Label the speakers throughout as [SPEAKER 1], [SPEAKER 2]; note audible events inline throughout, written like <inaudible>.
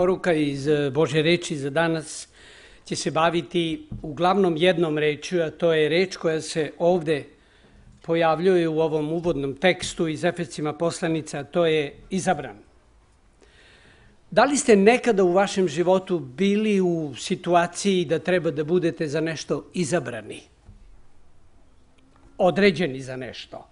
[SPEAKER 1] Poruka iz eh, Bože reči za danas će se baviti uglavnom jednom rečju, a to je reč koja se ovde pojavljuje u ovom uvodnom tekstu iz Efecima poslanica, a to je izabran. Da li ste nekada u vašem životu bili u situaciji da treba da budete za nešto izabrani? Određeni za nešto.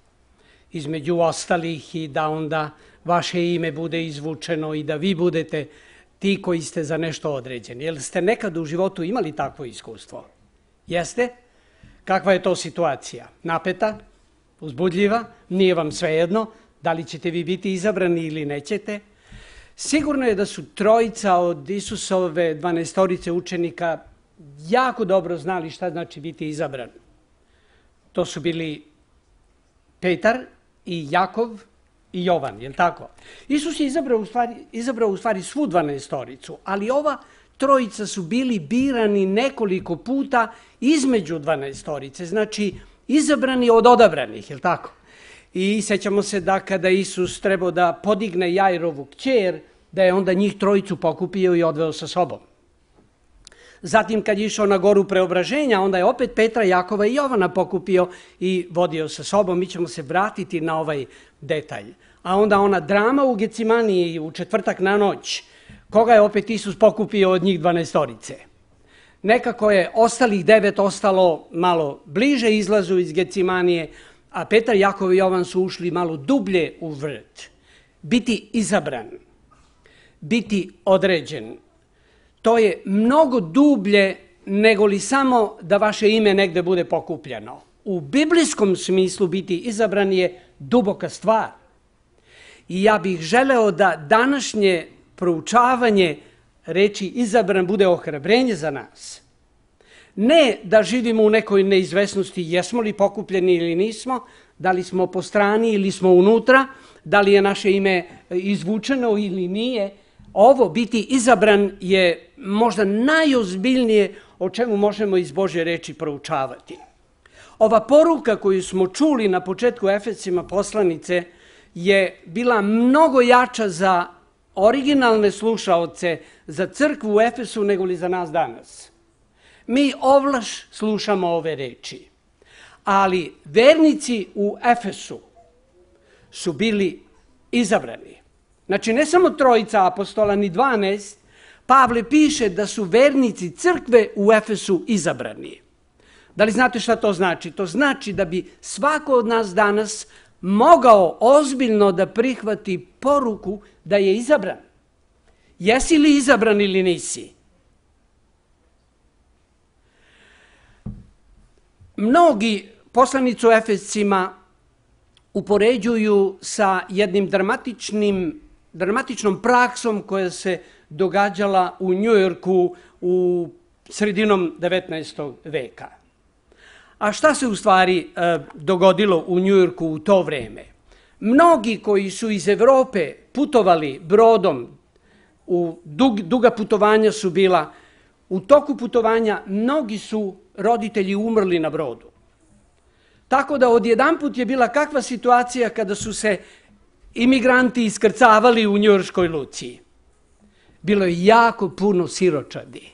[SPEAKER 1] Između ostalih i da onda vaše ime bude izvučeno i da vi budete izabrani ti koji ste za nešto određeni. Jel ste nekad u životu imali takvo iskustvo? Jeste? Kakva je to situacija? Napeta? Uzbudljiva? Nije vam svejedno? Da li ćete vi biti izabrani ili nećete? Sigurno je da su trojica od Isusove dvanestorice učenika jako dobro znali šta znači biti izabran. To su bili Petar i Jakov i Jovan, je li tako? Isus je izabrao u stvari, izabrao u stvari svu dvanaestoricu, ali ova trojica su bili birani nekoliko puta između dvanaestorice, znači izabrani od odabranih, je li tako? I sećamo se da kada Isus trebao da podigne Jajrovu kćer, da je onda njih trojicu pokupio i odveo sa sobom. Zatim kad je išao na goru preobraženja, onda je opet Petra, Jakova i Jovana pokupio i vodio sa sobom. Mi ćemo se vratiti na ovaj detalj. A onda ona drama u Gecimaniji u četvrtak na noć, koga je opet Isus pokupio od njih dvanestorice? Nekako je ostalih devet ostalo malo bliže izlazu iz Gecimanije, a Petar, Jakov i Jovan su ušli malo dublje u vrt. Biti izabran, biti određen, to je mnogo dublje nego li samo da vaše ime negde bude pokupljeno. U biblijskom smislu biti izabran je duboka stvar. I ja bih želeo da današnje proučavanje reči izabran bude ohrabrenje za nas. Ne da živimo u nekoj neizvesnosti jesmo li pokupljeni ili nismo, da li smo po strani ili smo unutra, da li je naše ime izvučeno ili nije, ovo biti izabran je možda najozbiljnije o čemu možemo iz Bože reči proučavati. Ova poruka koju smo čuli na početku Efesima poslanice je bila mnogo jača za originalne slušaoce, za crkvu u Efesu nego li za nas danas. Mi ovlaš slušamo ove reči, ali vernici u Efesu su bili izabrani Znači, ne samo trojica apostola, ni dvanest, Pavle piše da su vernici crkve u Efesu izabrani. Da li znate šta to znači? To znači da bi svako od nas danas mogao ozbiljno da prihvati poruku da je izabran. Jesi li izabran ili nisi? Mnogi poslanicu Efescima upoređuju sa jednim dramatičnim dramatičnom praksom koja se događala u Njujorku u sredinom 19. veka. A šta se u stvari e, dogodilo u Njujorku u to vreme? Mnogi koji su iz Evrope putovali brodom, u dug, duga putovanja su bila, u toku putovanja mnogi su roditelji umrli na brodu. Tako da odjedan put je bila kakva situacija kada su se imigranti iskrcavali u Njurškoj luci. Bilo je jako puno siročadi.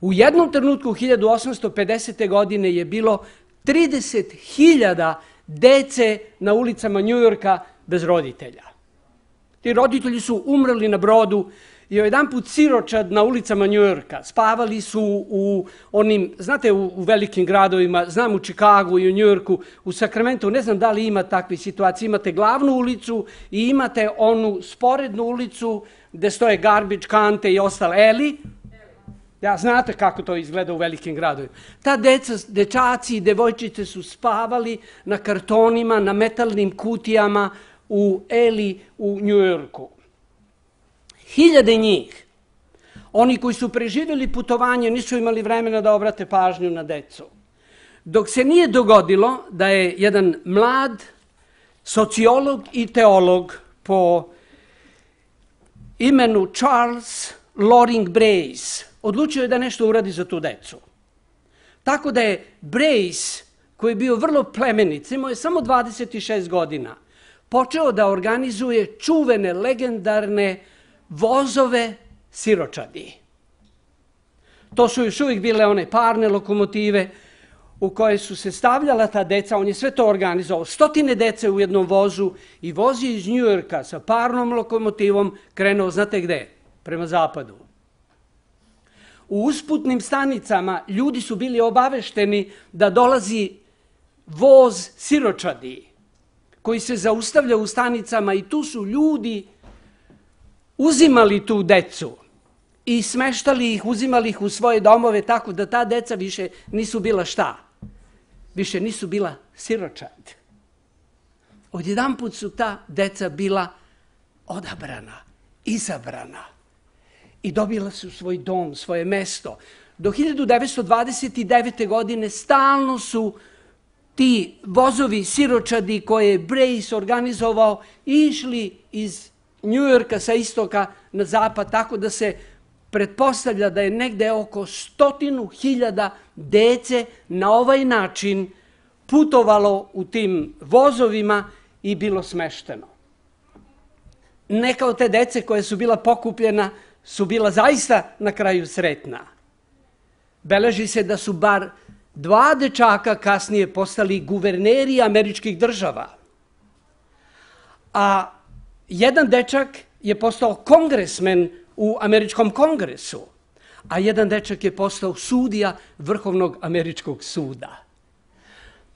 [SPEAKER 1] U jednom trenutku 1850. godine je bilo 30.000 dece na ulicama Njujorka bez roditelja. Ti roditelji su umrli na brodu, i jedan put siročad na ulicama Njujorka. Spavali su u onim, znate, u, u velikim gradovima, znam u Čikagu i u Njujorku, u Sakramentu, ne znam da li ima takve situacije. Imate glavnu ulicu i imate onu sporednu ulicu gde stoje garbage, kante i ostale. Eli, Ja znate kako to izgleda u velikim gradovima. Ta deca, dečaci i devojčice su spavali na kartonima, na metalnim kutijama u Eli u Njujorku. Hiljade njih. Oni koji su preživjeli putovanje nisu imali vremena da obrate pažnju na decu. Dok se nije dogodilo da je jedan mlad sociolog i teolog po imenu Charles Loring Brace odlučio je da nešto uradi za tu decu. Tako da je Brace, koji je bio vrlo plemenit, imao je samo 26 godina, počeo da organizuje čuvene, legendarne vozove siročadi. To su još uvijek bile one parne lokomotive u koje su se stavljala ta deca, on je sve to organizovao, stotine dece u jednom vozu i voz je iz Njujorka sa parnom lokomotivom krenuo, znate gde? Prema zapadu. U usputnim stanicama ljudi su bili obavešteni da dolazi voz siročadi koji se zaustavlja u stanicama i tu su ljudi uzimali tu decu i smeštali ih, uzimali ih u svoje domove tako da ta deca više nisu bila šta? Više nisu bila siročad. Odjedan put su ta deca bila odabrana, izabrana i dobila su svoj dom, svoje mesto. Do 1929. godine stalno su ti vozovi siročadi koje je Brejs organizovao išli iz Njujorka sa istoka na zapad, tako da se pretpostavlja da je negde oko stotinu hiljada dece na ovaj način putovalo u tim vozovima i bilo smešteno. Neka od te dece koje su bila pokupljena su bila zaista na kraju sretna. Beleži se da su bar dva dečaka kasnije postali guverneri američkih država. A jedan dečak je postao kongresmen u američkom kongresu, a jedan dečak je postao sudija Vrhovnog američkog suda.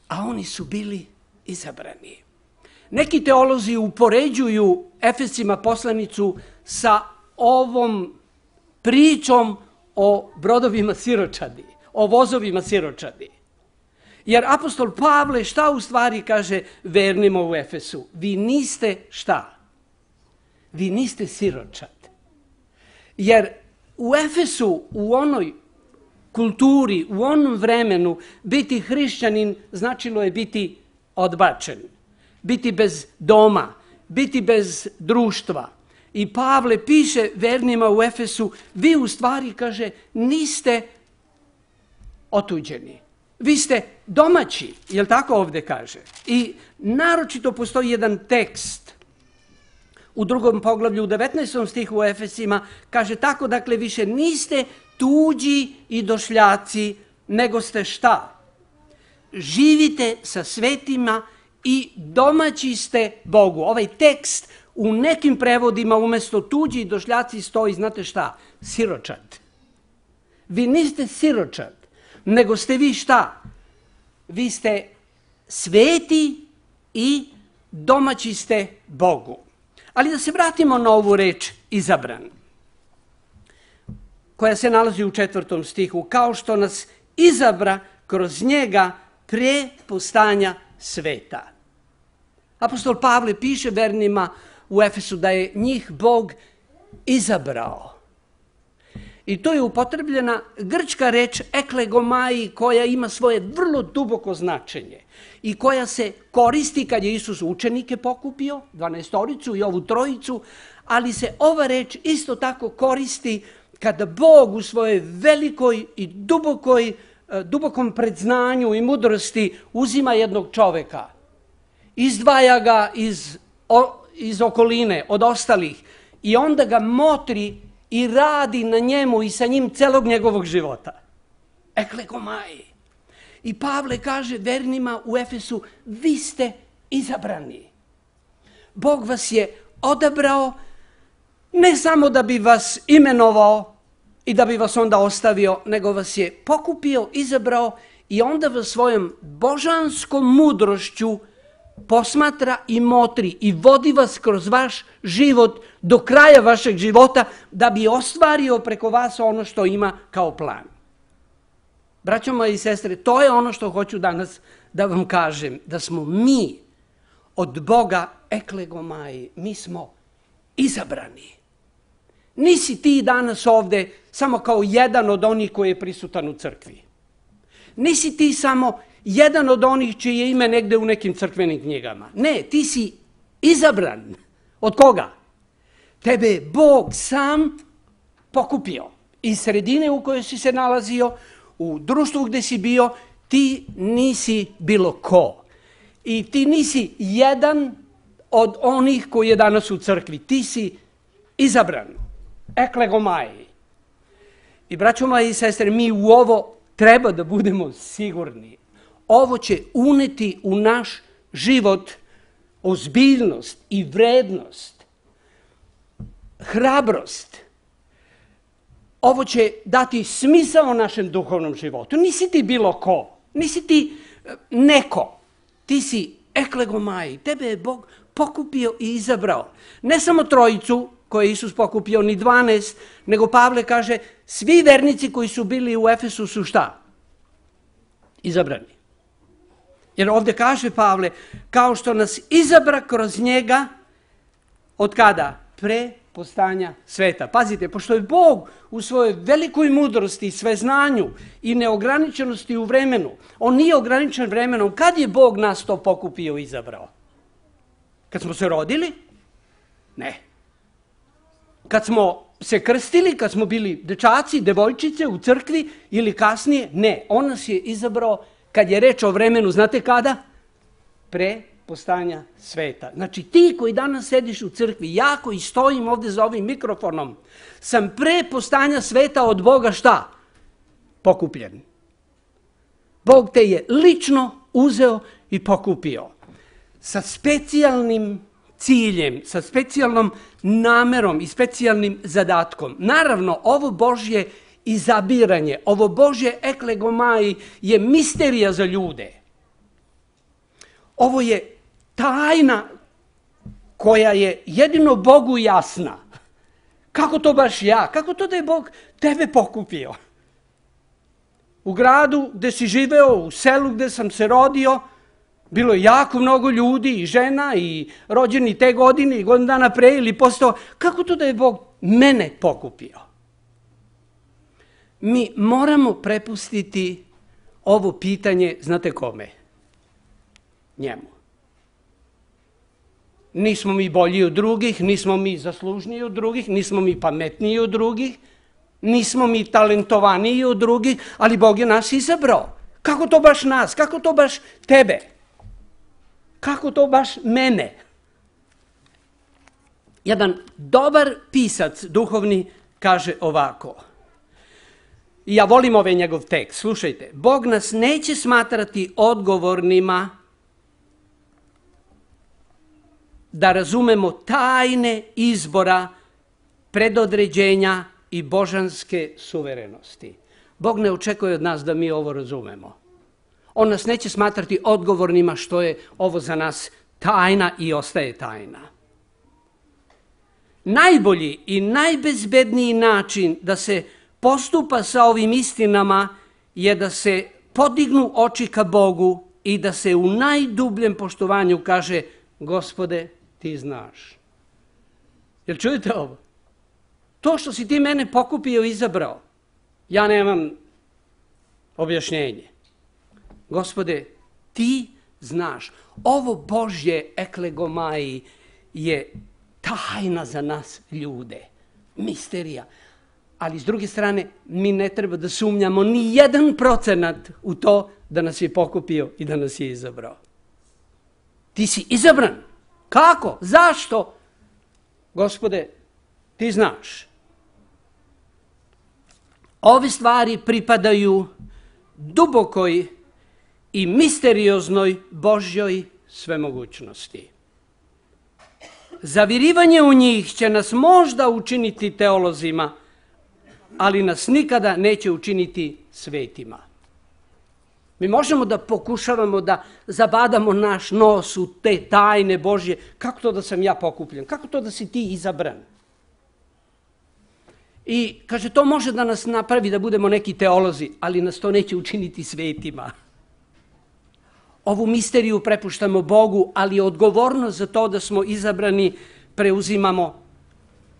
[SPEAKER 1] A oni su bili izabrani. Neki teolozi upoređuju Efesima poslanicu sa ovom pričom o brodovima siročadi, o vozovima siročadi. Jer apostol Pavle šta u stvari kaže vernima u Efesu? Vi niste šta? vi niste siročad. Jer u Efesu, u onoj kulturi, u onom vremenu, biti hrišćanin značilo je biti odbačen, biti bez doma, biti bez društva. I Pavle piše vernima u Efesu, vi u stvari, kaže, niste otuđeni. Vi ste domaći, je li tako ovde kaže? I naročito postoji jedan tekst u drugom poglavlju, u 19. stihu u Efesima, kaže tako, dakle, više niste tuđi i došljaci, nego ste šta? Živite sa svetima i domaći ste Bogu. Ovaj tekst u nekim prevodima umesto tuđi i došljaci stoji, znate šta? Siročad. Vi niste siročad, nego ste vi šta? Vi ste sveti i domaći ste Bogu. Ali da se vratimo na ovu reč izabran, koja se nalazi u četvrtom stihu, kao što nas izabra kroz njega pre postanja sveta. Apostol Pavle piše vernima u Efesu da je njih Bog izabrao. I to je upotrebljena grčka reč eklegomaji koja ima svoje vrlo duboko značenje i koja se koristi kad je Isus učenike pokupio, 12-oricu i ovu trojicu, ali se ova reč isto tako koristi kada Bog u svojoj velikoj i dubokoj, e, dubokom predznanju i mudrosti uzima jednog čoveka, izdvaja ga iz, o, iz okoline, od ostalih, i onda ga motri i radi na njemu i sa njim celog njegovog života. komaj! I Pavle kaže vernima u Efesu, vi ste izabrani. Bog vas je odabrao ne samo da bi vas imenovao i da bi vas onda ostavio, nego vas je pokupio, izabrao i onda vas svojom božanskom mudrošću posmatra i motri i vodi vas kroz vaš život do kraja vašeg života da bi ostvario preko vas ono što ima kao plan. Braćo moji i sestre, to je ono što hoću danas da vam kažem, da smo mi od Boga eklegomaji, mi smo izabrani. Nisi ti danas ovde samo kao jedan od onih koji je prisutan u crkvi. Nisi ti samo jedan od onih čije je ime negde u nekim crkvenim knjigama. Ne, ti si izabran. Od koga? Tebe je Bog sam pokupio iz sredine u kojoj si se nalazio, u društvu gde si bio, ti nisi bilo ko. I ti nisi jedan od onih koji je danas u crkvi. Ti si izabran. maji. I braćo moje i sestre, mi u ovo treba da budemo sigurni. Ovo će uneti u naš život ozbiljnost i vrednost, hrabrost, ovo će dati smisao našem duhovnom životu. Nisi ti bilo ko, nisi ti e, neko. Ti si eklegomaj, tebe je Bog pokupio i izabrao. Ne samo trojicu koje je Isus pokupio, ni 12, nego Pavle kaže svi vernici koji su bili u Efesu su šta? Izabrani. Jer ovde kaže Pavle, kao što nas izabra kroz njega, od kada? Pre postanja sveta. Pazite, pošto je Bog u svojoj velikoj mudrosti i sveznanju i neograničenosti u vremenu, on nije ograničen vremenom. Kad je Bog nas to pokupio i izabrao? Kad smo se rodili? Ne. Kad smo se krstili, kad smo bili dečaci, devojčice u crkvi ili kasnije? Ne. On nas je izabrao kad je reč o vremenu, znate kada? Pre postanja sveta. Znači, ti koji danas sediš u crkvi, ja koji stojim ovde za ovim mikrofonom, sam pre postanja sveta od Boga šta? Pokupljen. Bog te je lično uzeo i pokupio. Sa specijalnim ciljem, sa specijalnom namerom i specijalnim zadatkom. Naravno, ovo Božje izabiranje, ovo Božje eklegomaji je misterija za ljude – Ovo je tajna koja je jedino Bogu jasna. Kako to baš ja? Kako to da je Bog tebe pokupio? U gradu gde si živeo, u selu gde sam se rodio, bilo je jako mnogo ljudi i žena i rođeni te godine i godin dana pre ili postao. Kako to da je Bog mene pokupio? Mi moramo prepustiti ovo pitanje, znate kome? njemu. Nismo mi bolji od drugih, nismo mi zaslužniji od drugih, nismo mi pametniji od drugih, nismo mi talentovaniji od drugih, ali Bog je nas izabrao. Kako to baš nas? Kako to baš tebe? Kako to baš mene? Jedan dobar pisac duhovni kaže ovako. Ja volim ovaj njegov tekst. Slušajte, Bog nas neće smatrati odgovornima da razumemo tajne izbora, predodređenja i božanske suverenosti. Bog ne očekuje od nas da mi ovo razumemo. On nas neće smatrati odgovornima što je ovo za nas tajna i ostaje tajna. Najbolji i najbezbedniji način da se postupa sa ovim istinama je da se podignu oči ka Bogu i da se u najdubljem poštovanju kaže Gospode, ti znaš. Jel čujete ovo? To što si ti mene pokupio i izabrao, ja nemam objašnjenje. Gospode, ti znaš. Ovo Božje eklegomaji je tajna za nas ljude. Misterija. Ali s druge strane, mi ne treba da sumnjamo ni jedan procenat u to da nas je pokupio i da nas je izabrao. Ti si izabran. Kako? Zašto? Gospode, ti znaš. Ove stvari pripadaju dubokoj i misterioznoj Božjoj svemogućnosti. Zavirivanje u njih će nas možda učiniti teolozima, ali nas nikada neće učiniti svetima. Mi možemo da pokušavamo da zabadamo naš nos u te tajne Božje. Kako to da sam ja pokupljen? Kako to da si ti izabran? I kaže, to može da nas napravi da budemo neki teolozi, ali nas to neće učiniti svetima. Ovu misteriju prepuštamo Bogu, ali odgovornost za to da smo izabrani preuzimamo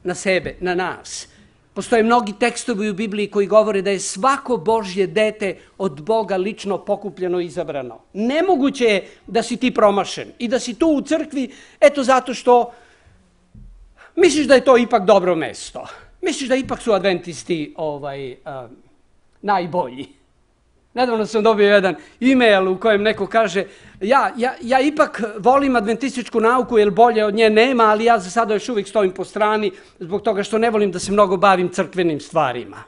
[SPEAKER 1] na sebe, na nas. Postoje mnogi tekstovi u Bibliji koji govore da je svako Božje dete od Boga lično pokupljeno i izabrano. Nemoguće je da si ti promašen i da si tu u crkvi, eto zato što misliš da je to ipak dobro mesto. Misliš da ipak su adventisti ovaj, najbolji. Nedavno sam dobio jedan e-mail u kojem neko kaže ja, ja, ja ipak volim adventističku nauku jer bolje od nje nema, ali ja za sada još uvijek stojim po strani zbog toga što ne volim da se mnogo bavim crkvenim stvarima.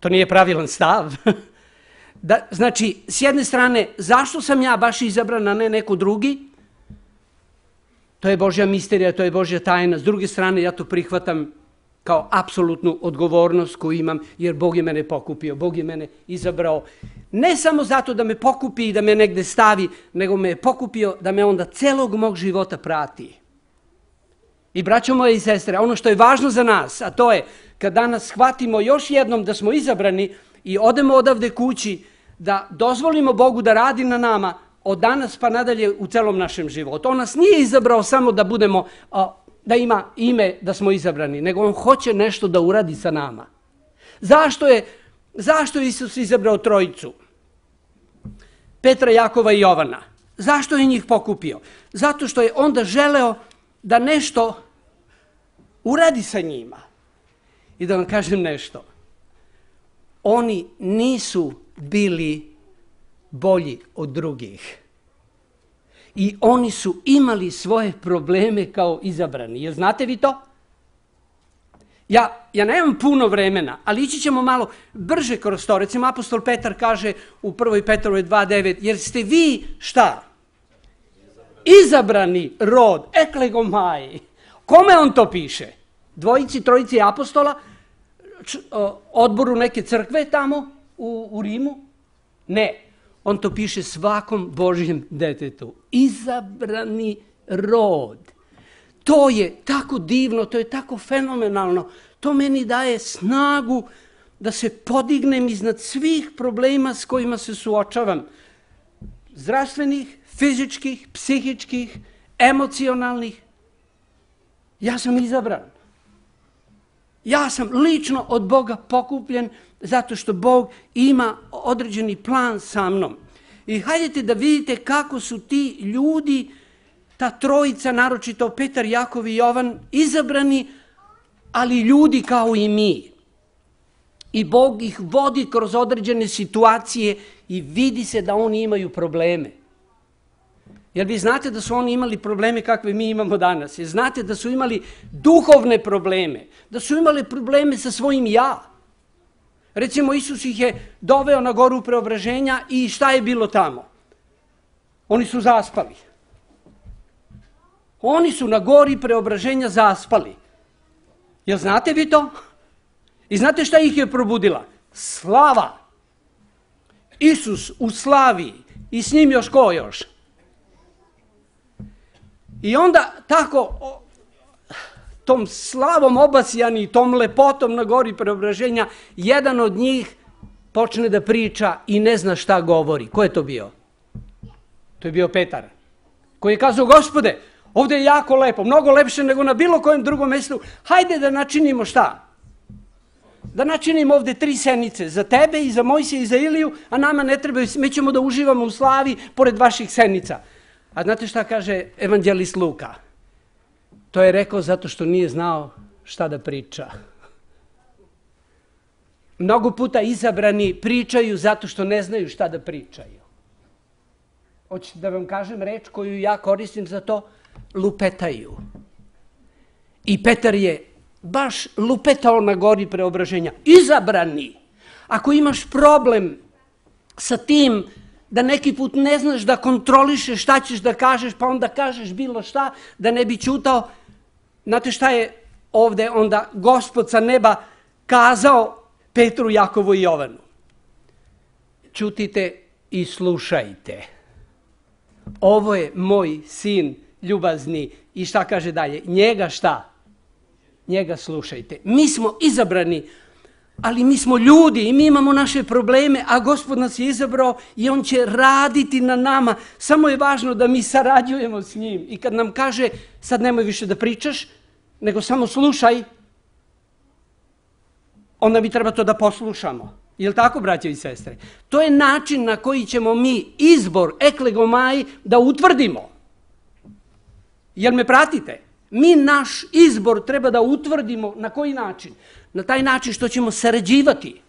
[SPEAKER 1] To nije pravilan stav. <laughs> da, znači, s jedne strane, zašto sam ja baš izabran, a ne neko drugi? To je Božja misterija, to je Božja tajna. S druge strane, ja to prihvatam kao apsolutnu odgovornost koju imam, jer Bog je mene pokupio, Bog je mene izabrao. Ne samo zato da me pokupi i da me negde stavi, nego me je pokupio da me onda celog mog života prati. I braćo moje i sestre, ono što je važno za nas, a to je kad danas shvatimo još jednom da smo izabrani i odemo odavde kući, da dozvolimo Bogu da radi na nama od danas pa nadalje u celom našem životu. On nas nije izabrao samo da budemo a, da ima ime da smo izabrani, nego on hoće nešto da uradi sa nama. Zašto je, zašto je Isus izabrao trojicu? Petra, Jakova i Jovana. Zašto je njih pokupio? Zato što je onda želeo da nešto uradi sa njima. I da vam kažem nešto. Oni nisu bili bolji od drugih i oni su imali svoje probleme kao izabrani. Jel znate vi to? Ja, ja nemam puno vremena, ali ići ćemo malo brže kroz to. Recimo, apostol Petar kaže u 1. Petrovoj 2.9, jer ste vi šta? Izabrani rod, eklegomaji. Kome on to piše? Dvojici, trojici apostola, odboru neke crkve tamo u, u Rimu? Ne, on to piše svakom Božijem detetu. Izabrani rod. To je tako divno, to je tako fenomenalno. To meni daje snagu da se podignem iznad svih problema s kojima se suočavam. Zdravstvenih, fizičkih, psihičkih, emocionalnih. Ja sam izabran. Ja sam lično od Boga pokupljen zato što Bog ima određeni plan sa mnom. I hajdete da vidite kako su ti ljudi, ta trojica, naročito Petar, Jakov i Jovan, izabrani, ali ljudi kao i mi. I Bog ih vodi kroz određene situacije i vidi se da oni imaju probleme. Jer vi znate da su oni imali probleme kakve mi imamo danas. Jer znate da su imali duhovne probleme, da su imali probleme sa svojim ja. Recimo, Isus ih je doveo na goru preobraženja i šta je bilo tamo? Oni su zaspali. Oni su na gori preobraženja zaspali. Jel znate vi to? I znate šta ih je probudila? Slava. Isus u slavi i s njim još ko još? I onda tako tom slavom obasjani tom lepotom na gori preobraženja, jedan od njih počne da priča i ne zna šta govori. Ko je to bio? To je bio Petar, koji je kazao, gospode, ovde je jako lepo, mnogo lepše nego na bilo kojem drugom mestu, hajde da načinimo šta? Da načinimo ovde tri senice, za tebe i za Mojse i za Iliju, a nama ne trebaju, mi ćemo da uživamo u slavi pored vaših senica. A znate šta kaže evanđelist Luka? To je rekao zato što nije znao šta da priča. Mnogo puta izabrani pričaju zato što ne znaju šta da pričaju. Hoćete da vam kažem reč koju ja koristim za to? Lupetaju. I Petar je baš lupetao na gori preobraženja. Izabrani. Ako imaš problem sa tim da neki put ne znaš da kontrolišeš šta ćeš da kažeš, pa onda kažeš bilo šta, da ne bi čutao, Znate šta je ovde onda gospod sa neba kazao Petru, Jakovu i Jovanu? Čutite i slušajte. Ovo je moj sin ljubazni. I šta kaže dalje? Njega šta? Njega slušajte. Mi smo izabrani, ali mi smo ljudi i mi imamo naše probleme, a gospod nas je izabrao i on će raditi na nama. Samo je važno da mi sarađujemo s njim. I kad nam kaže, sad nemoj više da pričaš, nego samo slušaj, onda mi treba to da poslušamo. Je li tako, braće i sestre? To je način na koji ćemo mi izbor eklegomaj da utvrdimo. Jel me pratite? Mi naš izbor treba da utvrdimo na koji način? Na taj način što ćemo sređivati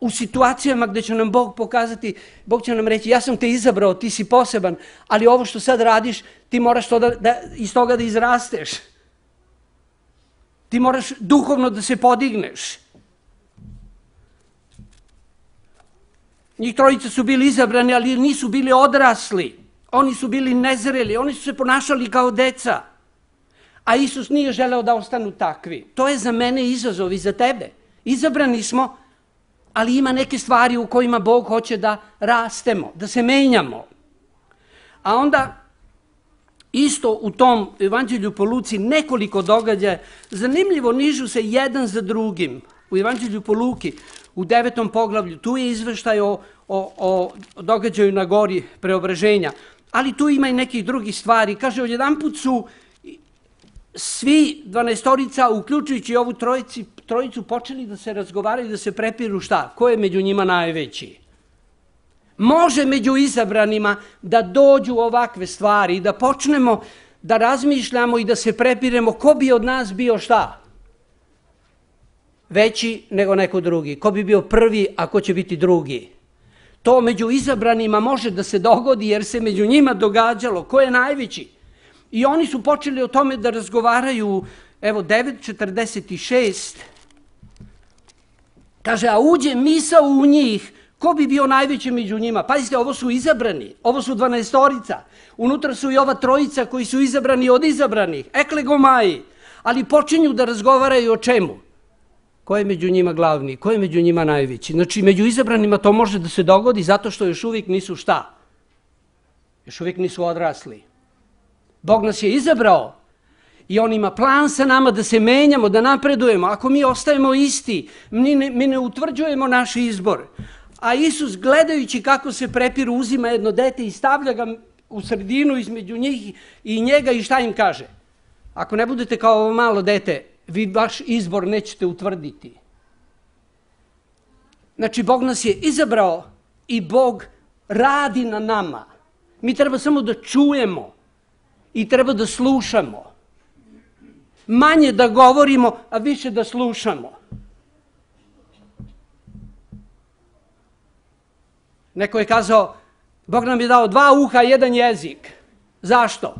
[SPEAKER 1] u situacijama gde će nam Bog pokazati, Bog će nam reći ja sam te izabrao, ti si poseban, ali ovo što sad radiš, ti moraš to da, da, iz toga da izrasteš. Ti moraš duhovno da se podigneš. Njih trojica su bili izabrani, ali nisu bili odrasli. Oni su bili nezreli, oni su se ponašali kao deca. A Isus nije želeo da ostanu takvi. To je za mene izazov i za tebe. Izabrani smo, ali ima neke stvari u kojima Bog hoće da rastemo, da se menjamo. A onda Isto u tom evanđelju po Luci nekoliko događaja, zanimljivo nižu se jedan za drugim. U evanđelju po Luki, u devetom poglavlju, tu je izveštaj o, o, o događaju na gori preobraženja. Ali tu ima i nekih drugih stvari. Kaže, jedan put su svi dvanestorica, uključujući ovu trojici, trojicu, počeli da se razgovaraju, da se prepiru šta, ko je među njima najveći može među izabranima da dođu ovakve stvari i da počnemo da razmišljamo i da se prepiremo ko bi od nas bio šta? Veći nego neko drugi. Ko bi bio prvi, a ko će biti drugi? To među izabranima može da se dogodi jer se među njima događalo. Ko je najveći? I oni su počeli o tome da razgovaraju, evo 9.46, kaže, a uđe misa u njih, Ko bi bio najveći među njima? Pazite, ovo su izabrani, ovo su dvanaestorica. Unutra su i ova trojica koji su izabrani od izabranih, eklegomaji. Ali počinju da razgovaraju o čemu? Ko je među njima glavni? Ko je među njima najveći? Znači, među izabranima to može da se dogodi zato što još uvijek nisu šta? Još uvijek nisu odrasli. Bog nas je izabrao i on ima plan sa nama da se menjamo, da napredujemo. Ako mi ostajemo isti, mi ne, mi ne utvrđujemo naš izbor a Isus gledajući kako se prepiru uzima jedno dete i stavlja ga u sredinu između njih i njega i šta im kaže? Ako ne budete kao ovo malo dete, vi vaš izbor nećete utvrditi. Znači, Bog nas je izabrao i Bog radi na nama. Mi treba samo da čujemo i treba da slušamo. Manje da govorimo, a više da slušamo. Neko je kazao, Bog nam je dao dva uha, i jedan jezik. Zašto?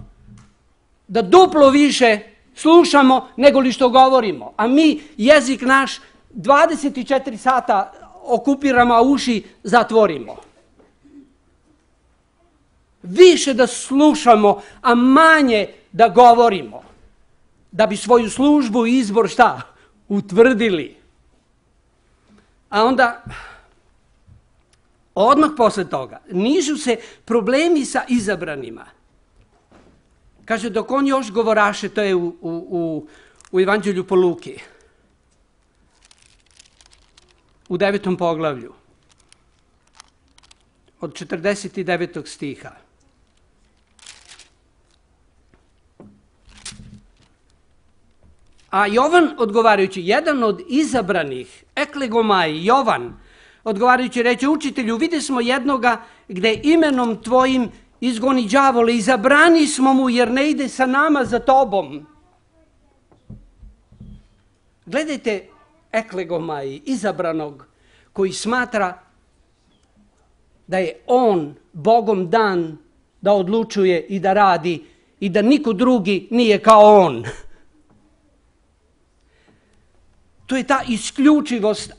[SPEAKER 1] Da duplo više slušamo nego li što govorimo. A mi jezik naš 24 sata okupiramo, a uši zatvorimo. Više da slušamo, a manje da govorimo. Da bi svoju službu i izbor šta? Utvrdili. A onda Odmah posle toga nižu se problemi sa izabranima. Kaže, dok on još govoraše, to je u, u, u, u Evanđelju po Luki, u devetom poglavlju, od 49. stiha. A Jovan, odgovarajući, jedan od izabranih, eklegomaj, Jovan, odgovarajući reći, učitelju, vidi smo jednoga gde imenom tvojim izgoni džavole i zabrani smo mu jer ne ide sa nama za tobom. Gledajte eklegomaj, izabranog, koji smatra da je on Bogom dan da odlučuje i da radi i da niko drugi nije kao on. To je ta isključivost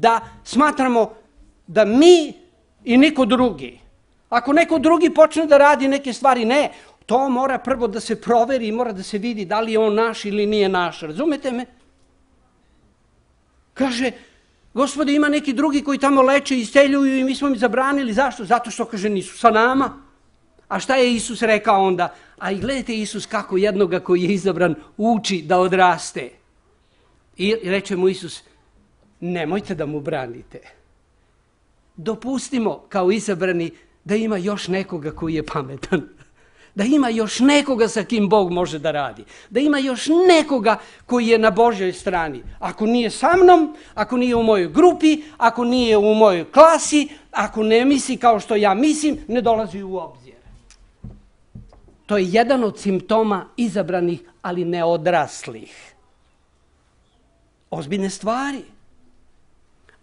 [SPEAKER 1] da smatramo da mi i niko drugi. Ako neko drugi počne da radi neke stvari, ne, to mora prvo da se proveri, i mora da se vidi da li je on naš ili nije naš. Razumete me? Kaže, gospode, ima neki drugi koji tamo leče i steljuju i mi smo im zabranili. Zašto? Zato što, kaže, nisu sa nama. A šta je Isus rekao onda? A i gledajte Isus kako jednoga koji je izabran uči da odraste. I reče mu Isus, nemojte da mu branite. Dopustimo kao izabrani da ima još nekoga koji je pametan. Da ima još nekoga sa kim Bog može da radi. Da ima još nekoga koji je na Božoj strani. Ako nije sa mnom, ako nije u mojoj grupi, ako nije u mojoj klasi, ako ne misli kao što ja mislim, ne dolazi u obzir. To je jedan od simptoma izabranih, ali neodraslih. Ozbiljne stvari.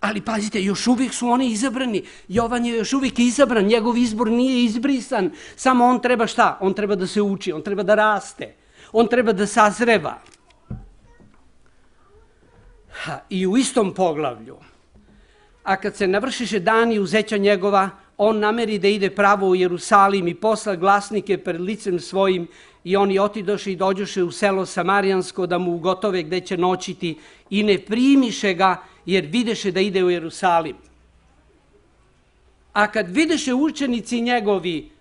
[SPEAKER 1] Ali pazite, još uvijek su oni izabrani. Jovan je još uvijek izabran, njegov izbor nije izbrisan. Samo on treba šta? On treba da se uči, on treba da raste. On treba da sazreva. Ha, I u istom poglavlju, a kad se navršiše dan i uzeća njegova, on nameri da ide pravo u Jerusalim i posla glasnike pred licem svojim i oni otidoše i dođoše u selo Samarijansko da mu ugotove gde će noćiti i ne primiše ga, jer videše da ide u Jerusalim. A kad videše učenici njegovi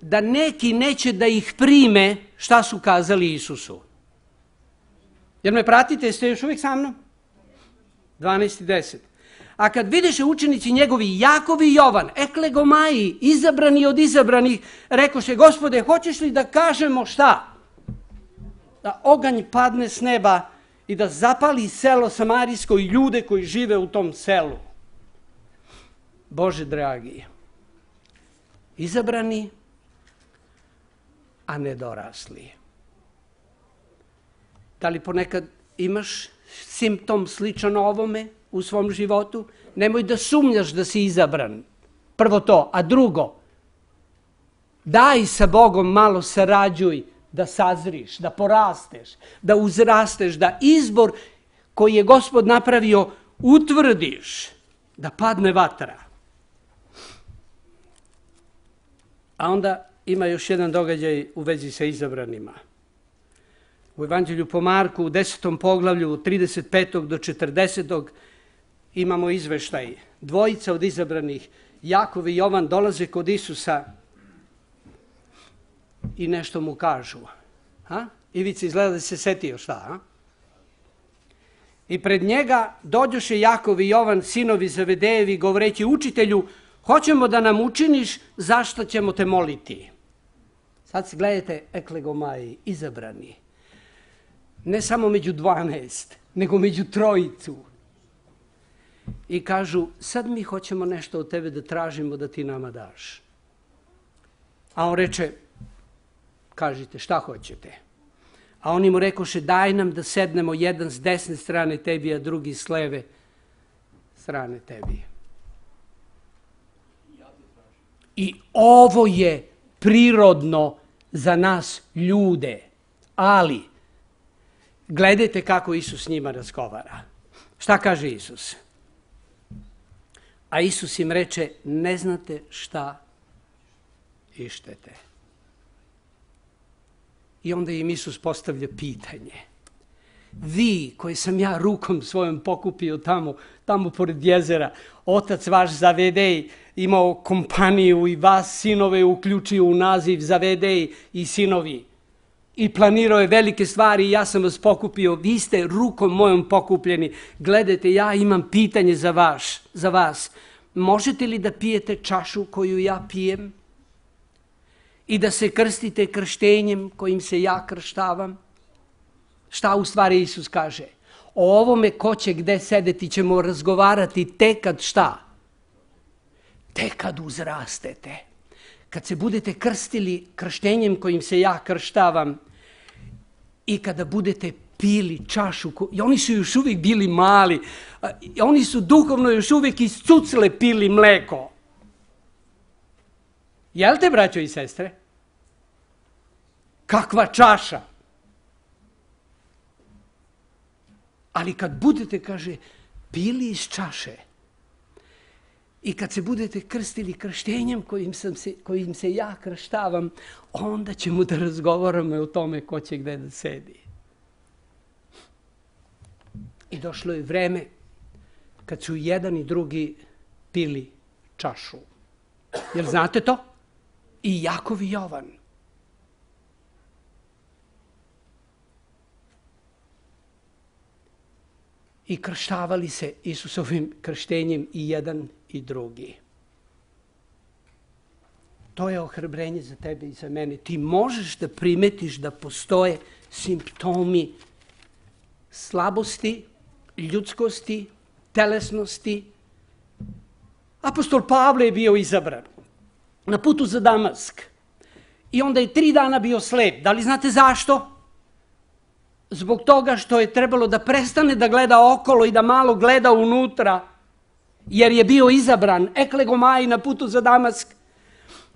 [SPEAKER 1] da neki neće da ih prime, šta su kazali Isusu? Jer me pratite, ste još uvijek sa mnom? 12.10. A kad videše učenici njegovi Jakov i Jovan, eklegomaji, izabrani od izabranih, rekoše, gospode, hoćeš li da kažemo šta? Da oganj padne s neba i da zapali selo Samarijsko i ljude koji žive u tom selu. Bože dragi, izabrani, a ne dorasli. Da li ponekad imaš simptom sličan ovome u svom životu? Nemoj da sumnjaš da si izabran. Prvo to. A drugo, daj sa Bogom malo sarađuj, da sazriš, da porasteš, da uzrasteš, da izbor koji je gospod napravio utvrdiš, da padne vatra. A onda ima još jedan događaj u vezi sa izabranima. U Evanđelju po Marku u 10. poglavlju od 35. do 40. imamo izveštaj. Dvojica od izabranih, Jakov i Jovan, dolaze kod Isusa i nešto mu kažu. Ha? Ivica izgleda da se setio šta. Ha? I pred njega dođoše Jakov i Jovan, sinovi Zavedejevi, govoreći učitelju, hoćemo da nam učiniš, zašto ćemo te moliti? Sad se gledajte, eklegomaji, izabrani. Ne samo među dvanest, nego među trojicu. I kažu, sad mi hoćemo nešto od tebe da tražimo da ti nama daš. A on reče, kažite šta hoćete. A oni mu rekoše, daj nam da sednemo jedan s desne strane tebi, a drugi s leve strane tebi. I ovo je prirodno za nas ljude. Ali, gledajte kako Isus s njima razgovara. Šta kaže Isus? A Isus im reče, ne znate šta ištete. I onda im Isus postavlja pitanje. Vi, koje sam ja rukom svojom pokupio tamo, tamo pored jezera, otac vaš Zavedej imao kompaniju i vas sinove uključio u naziv Zavedej i sinovi. I planirao je velike stvari i ja sam vas pokupio. Vi ste rukom mojom pokupljeni. Gledajte, ja imam pitanje za, vaš, za vas. Možete li da pijete čašu koju ja pijem? i da se krstite krštenjem kojim se ja krštavam? Šta u stvari Isus kaže? O ovome ko će gde sedeti ćemo razgovarati te kad šta? Te kad uzrastete. Kad se budete krstili krštenjem kojim se ja krštavam i kada budete pili čašu. I oni su još uvijek bili mali. I oni su duhovno još uvijek iz cucle pili mleko. Jel te, braćo i sestre? Kakva čaša! Ali kad budete, kaže, pili iz čaše i kad se budete krstili krštenjem kojim, sam se, kojim se ja krštavam, onda ćemo da razgovaramo o tome ko će gde da sedi. I došlo je vreme kad su jedan i drugi pili čašu. Jel znate to? i Jakov i Jovan. I krštavali se Isusovim krštenjem i jedan i drugi. To je ohrabrenje za tebe i za mene. Ti možeš da primetiš da postoje simptomi slabosti, ljudskosti, telesnosti. Apostol Pavle je bio izabran na putu za Damask. I onda je tri dana bio slep. Da li znate zašto? Zbog toga što je trebalo da prestane da gleda okolo i da malo gleda unutra, jer je bio izabran eklegomaj na putu za Damask.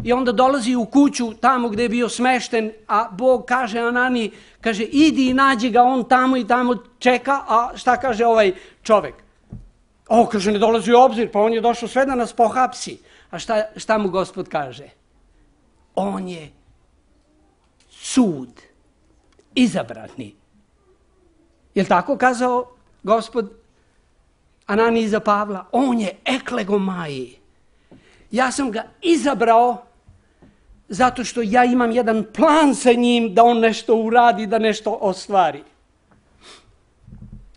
[SPEAKER 1] I onda dolazi u kuću tamo gde je bio smešten, a Bog kaže Anani, kaže idi i nađi ga, on tamo i tamo čeka, a šta kaže ovaj čovek? O, kaže, ne dolazi u obzir, pa on je došao sve da nas pohapsi. A šta, šta mu gospod kaže? On je sud, izabratni. Je li tako kazao gospod Anani za Pavla? On je eklegomaji. Ja sam ga izabrao zato što ja imam jedan plan sa njim da on nešto uradi, da nešto ostvari.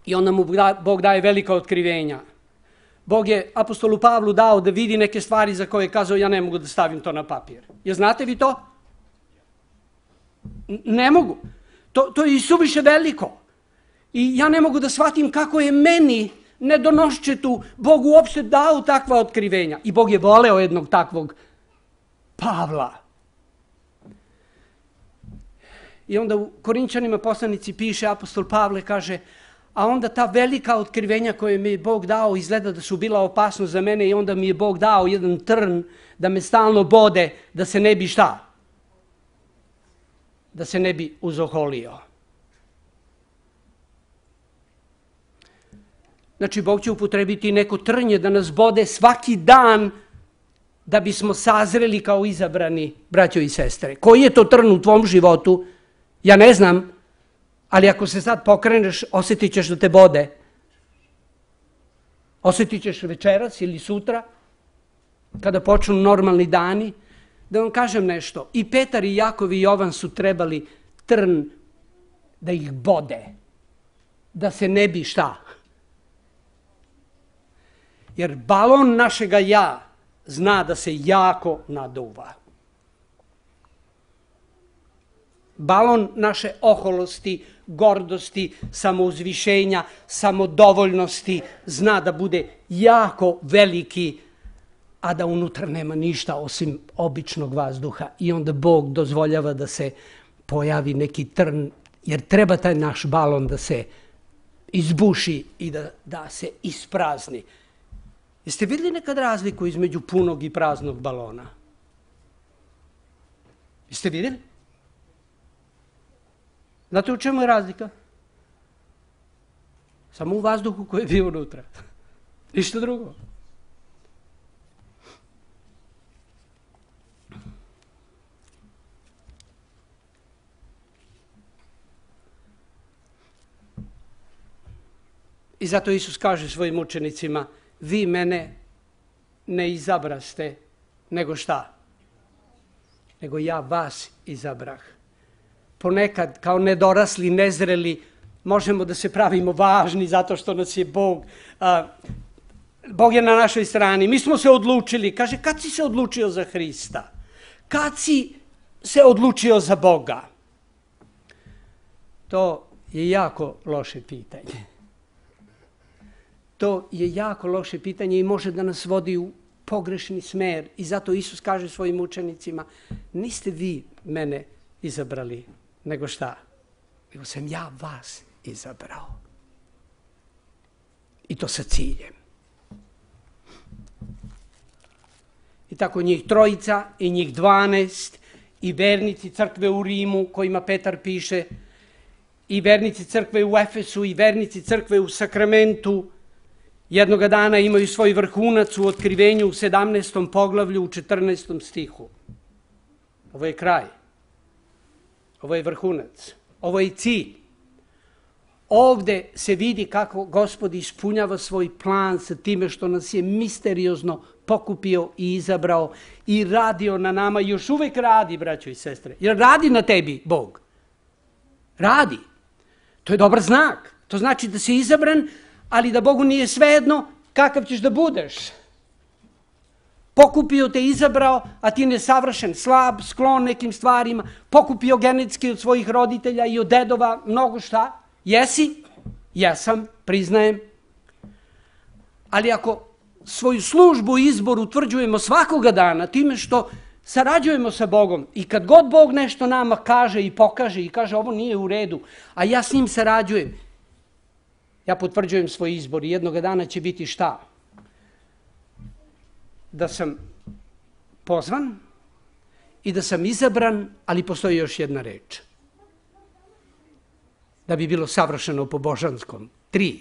[SPEAKER 1] I onda mu Bog daje velika otkrivenja. Bog je apostolu Pavlu dao da vidi neke stvari za koje je kazao ja ne mogu da stavim to na papir. Ja znate vi to? ne mogu. To, to je i suviše veliko. I ja ne mogu da shvatim kako je meni tu Bog uopšte dao takva otkrivenja. I Bog je voleo jednog takvog Pavla. I onda u Korinčanima poslanici piše, apostol Pavle kaže, a onda ta velika otkrivenja koje mi je Bog dao izgleda da su bila opasno za mene i onda mi je Bog dao jedan trn da me stalno bode, da se ne bi šta? Da se ne bi uzoholio. Znači, Bog će upotrebiti neko trnje da nas bode svaki dan da bismo sazreli kao izabrani braćo i sestre. Koji je to trn u tvom životu? Ja ne znam, ali ako se sad pokreneš, osetit ćeš da te bode. Osetit ćeš večeras ili sutra, kada počnu normalni dani, da vam kažem nešto. I Petar i Jakov i Jovan su trebali trn da ih bode. Da se ne bi šta. Jer balon našega ja zna da se jako naduva. Balon naše oholosti gordosti, samouzvišenja, samodovoljnosti, zna da bude jako veliki, a da unutra nema ništa osim običnog vazduha. I onda Bog dozvoljava da se pojavi neki trn, jer treba taj naš balon da se izbuši i da, da se isprazni. Jeste videli nekad razliku između punog i praznog balona? Jeste videli? Znate u čemu je razlika? Samo u vazduhu koji je bio unutra. <laughs> Ništa drugo. I zato Isus kaže svojim učenicima, vi mene ne izabraste, nego šta? Nego ja vas izabrah ponekad kao nedorasli, nezreli, možemo da se pravimo važni zato što nas je Bog. A, Bog je na našoj strani. Mi smo se odlučili. Kaže, kad si se odlučio za Hrista? Kad si se odlučio za Boga? To je jako loše pitanje. To je jako loše pitanje i može da nas vodi u pogrešni smer. I zato Isus kaže svojim učenicima, niste vi mene izabrali, nego šta? Nego sam ja vas izabrao. I to sa ciljem. I tako njih trojica i njih dvanest i vernici crkve u Rimu kojima Petar piše i vernici crkve u Efesu i vernici crkve u Sakramentu jednoga dana imaju svoj vrhunac u otkrivenju u 17. poglavlju u 14. stihu. Ovo je kraj. Ovo je vrhunac. Ovo je cilj. Ovde se vidi kako gospod ispunjava svoj plan sa time što nas je misteriozno pokupio i izabrao i radio na nama. Još uvek radi, braćo i sestre. Jer radi na tebi, Bog. Radi. To je dobar znak. To znači da si izabran, ali da Bogu nije svejedno kakav ćeš da budeš. Pokupio te, izabrao, a ti nesavršen, slab, sklon nekim stvarima, pokupio genetski od svojih roditelja i od dedova, mnogo šta. Jesi? Jesam, priznajem. Ali ako svoju službu i izbor utvrđujemo svakoga dana time što sarađujemo sa Bogom i kad god Bog nešto nama kaže i pokaže i kaže ovo nije u redu, a ja s njim sarađujem, ja potvrđujem svoj izbor i jednoga dana će biti šta? da sam pozvan i da sam izabran, ali postoji još jedna reč. Da bi bilo savršeno po božanskom. Tri.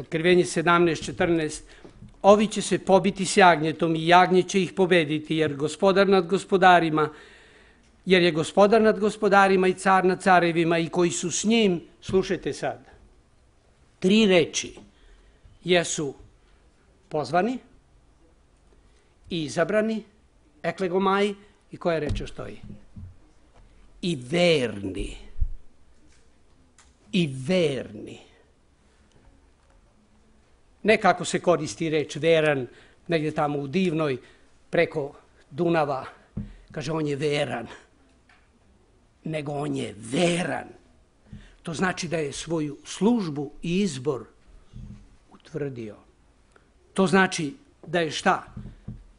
[SPEAKER 1] Otkrivenje 17, 14. Ovi će se pobiti s jagnjetom i jagnje će ih pobediti, jer gospodar nad gospodarima, jer je gospodar nad gospodarima i car nad carevima i koji su s njim, slušajte sad, tri reči jesu pozvani, i izabrani, eklegomaj, i koja reč još stoji? I verni. I verni. Nekako se koristi reč veran, negde tamo u divnoj, preko Dunava, kaže on je veran. Nego on je veran. To znači da je svoju službu i izbor utvrdio. To znači da je šta?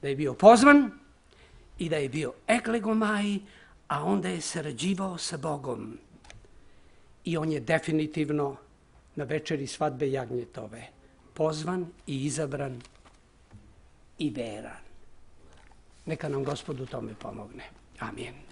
[SPEAKER 1] da je bio pozvan i da je bio eklegomaj, a onda je sarađivao sa Bogom. I on je definitivno na večeri svadbe Jagnjetove pozvan i izabran i veran. Neka nam gospod u tome pomogne. Amin.